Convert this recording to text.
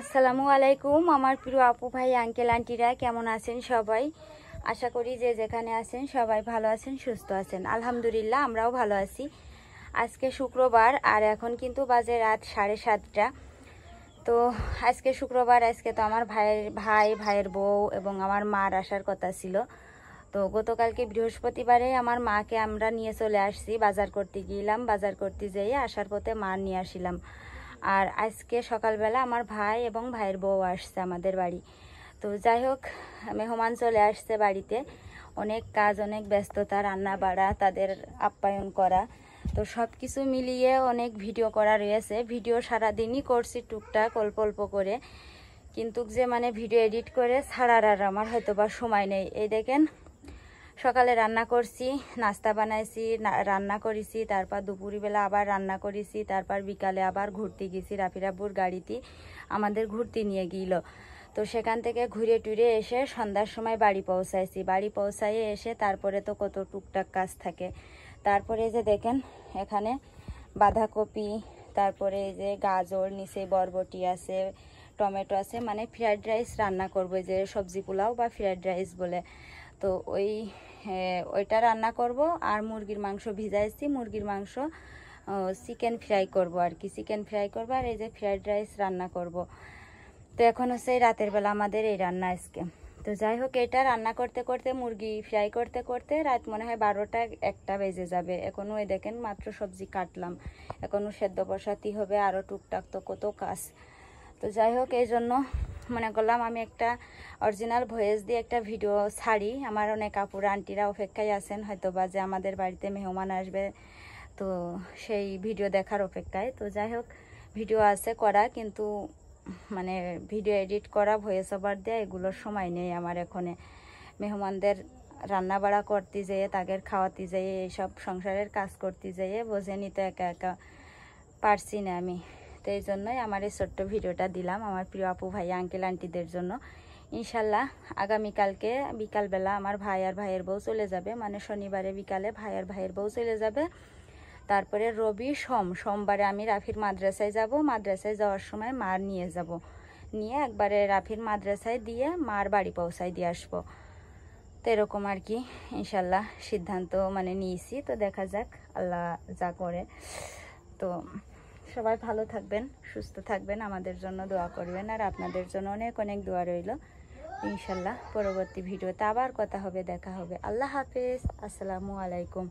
আসসালামু আলাইকুম আমার প্রিয় আপু ভাই আঙ্কেল আন্টিরা কেমন আছেন সবাই আশা করি যে যেখানে আছেন সবাই ভালো আছেন সুস্থ আছেন আলহামদুলিল্লাহ আমরাও ভালো আছি আজকে শুক্রবার আর এখন কিন্তু বাজে রাত সাড়ে সাতটা তো আজকে শুক্রবার আজকে তো আমার ভাইয়ের ভাই ভাইয়ের বউ এবং আমার মার আসার কথা ছিল তো গতকালকে বৃহস্পতিবারে আমার মাকে আমরা নিয়ে চলে আসছি বাজার করতে গিয়েলাম বাজার করতে যেয়ে আসার পথে মা নিয়ে আসিলাম আর আজকে সকালবেলা আমার ভাই এবং ভাইয়ের বউ আসছে আমাদের বাড়ি তো যাই হোক মেহমান চলে আসছে বাড়িতে অনেক কাজ অনেক ব্যস্ততা রান্না বাড়া তাদের আপ্যায়ন করা তো সব কিছু মিলিয়ে অনেক ভিডিও করা রয়েছে ভিডিও সারাদিনই করছি টুকটাক অল্প অল্প করে কিন্তু যে মানে ভিডিও এডিট করে ছাড়ার আর আমার হয়তো বা সময় নেই এই দেখেন সকালে রান্না করছি নাস্তা বানাইছি রান্না করেছি তারপর দুপুরবেলা আবার রান্না করেছি তারপর বিকালে আবার ঘুরতে গেছি রাফিরাপুর গাড়িতে আমাদের ঘুরতে নিয়ে গিয়েল তো সেখান থেকে ঘুরে টুরে এসে সন্ধ্যার সময় বাড়ি পৌঁছাইছি বাড়ি পৌঁছাইয়ে এসে তারপরে তো কত টুকটাক কাজ থাকে তারপরে যে দেখেন এখানে বাঁধাকপি তারপরে এই যে গাজর নিচে বরবটি আছে টমেটো আছে মানে ফ্রায়েড রাইস রান্না করবো যে সবজি পোলাও বা ফ্রায়েড রাইস বলে তো ওই ওইটা রান্না করব আর মুরগির মাংস ভিজাইছি মুরগির মাংস চিকেন ফ্রাই করব আর কি চিকেন ফ্রাই করবো আর এই যে ফ্রাইড রাইস রান্না করব তো এখন হচ্ছে রাতের বেলা আমাদের এই রান্না আজকে তো যাই হোক এটা রান্না করতে করতে মুরগি ফ্রাই করতে করতে রাত মনে হয় বারোটা একটা বেজে যাবে এখনও ওই দেখেন মাত্র সবজি কাটলাম এখনও সেদ্ধ বসাতি হবে আরও টুকটাক তো কত কাজ তো যাই হোক এই জন্য মনে করলাম আমি একটা অরিজিনাল ভয়েস দিয়ে একটা ভিডিও ছাড়ি আমার অনেক কাপড় আন্টিরা অপেক্ষায় আছেন হয়তো বা যে আমাদের বাড়িতে মেহমান আসবে তো সেই ভিডিও দেখার অপেক্ষায় তো যাই হোক ভিডিও আছে করা কিন্তু মানে ভিডিও এডিট করা ভয়েস ওভার দেওয়া এগুলোর সময় নেই আমার এখনে মেহমানদের রান্না বাড়া করতে যেয়ে তাদের খাওয়াতে যেয়ে এইসব সংসারের কাজ করতে যেয়ে বোঝেনি তো একা একা পারছি না আমি তো এই জন্যই আমার এই ছোট্ট ভিডিওটা দিলাম আমার প্রিয় আপু ভাই আঙ্কেল আন্টিদের জন্য ইনশাল্লাহ আগামীকালকে বিকালবেলা আমার ভাই আর ভাইয়ের বউ চলে যাবে মানে শনিবারে বিকালে ভাই আর ভাইয়ের বউ চলে যাবে তারপরে রবি সোম সোমবারে আমি রাফির মাদ্রাসায় যাব মাদ্রাসায় যাওয়ার সময় মার নিয়ে যাব নিয়ে একবারে রাফির মাদ্রাসায় দিয়ে মার বাড়ি পৌঁছায় দিয়ে আসবো তো এরকম আর কি ইনশাল্লাহ সিদ্ধান্ত মানে নিয়েছি তো দেখা যাক আল্লাহ যা করে তো সবাই ভালো থাকবেন সুস্থ থাকবেন আমাদের জন্য দোয়া করবেন আর আপনাদের জন্য অনেক অনেক দোয়া রইল ইনশাল্লাহ পরবর্তী ভিডিওতে আবার কথা হবে দেখা হবে আল্লাহ হাফেজ আসসালামু আলাইকুম